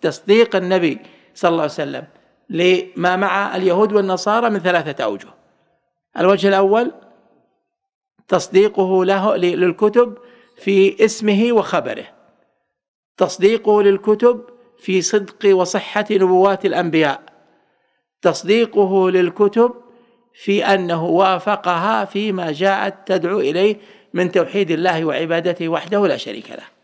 تصديق النبي صلى الله عليه وسلم لما مع اليهود والنصارى من ثلاثة أوجه الوجه الأول تصديقه له للكتب في اسمه وخبره تصديقه للكتب في صدق وصحة نبوات الأنبياء تصديقه للكتب في أنه وافقها فيما جاءت تدعو إليه من توحيد الله وعبادته وحده لا شريك له